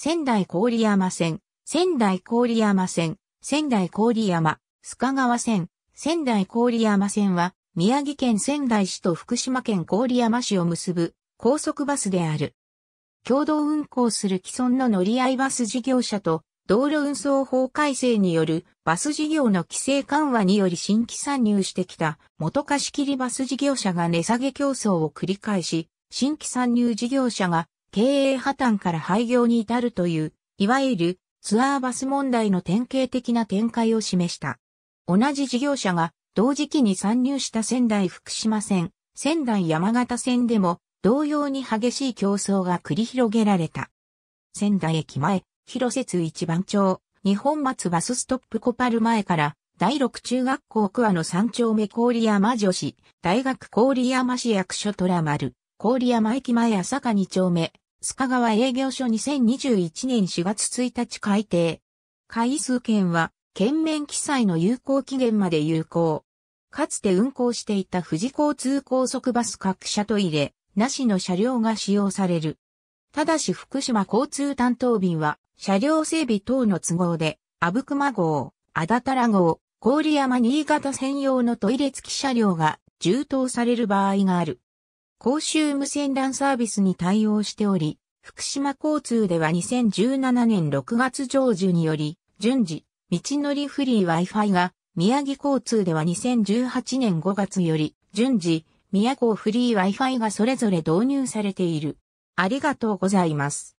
仙台郡山線、仙台郡山線、仙台郡山、須賀川線、仙台郡山線は、宮城県仙台市と福島県郡山市を結ぶ高速バスである。共同運行する既存の乗り合いバス事業者と道路運送法改正によるバス事業の規制緩和により新規参入してきた元貸し切りバス事業者が値下げ競争を繰り返し、新規参入事業者が経営破綻から廃業に至るという、いわゆるツアーバス問題の典型的な展開を示した。同じ事業者が同時期に参入した仙台福島線、仙台山形線でも同様に激しい競争が繰り広げられた。仙台駅前、広瀬津一番町、日本松バスストップコパル前から第6中学校桑の三丁目郡山女子、大学郡山市役所虎丸、郡山駅前朝霞二丁目、須賀川営業所2021年4月1日改定。回数券は、県面記載の有効期限まで有効。かつて運行していた富士交通高速バス各社と入れ、なしの車両が使用される。ただし福島交通担当便は、車両整備等の都合で、阿武隈号、あだ太ら号、郡山新潟専用のトイレ付き車両が充当される場合がある。公衆無線 LAN サービスに対応しており、福島交通では2017年6月上旬により、順次、道のりフリー Wi-Fi が、宮城交通では2018年5月より、順次、宮古フリー Wi-Fi がそれぞれ導入されている。ありがとうございます。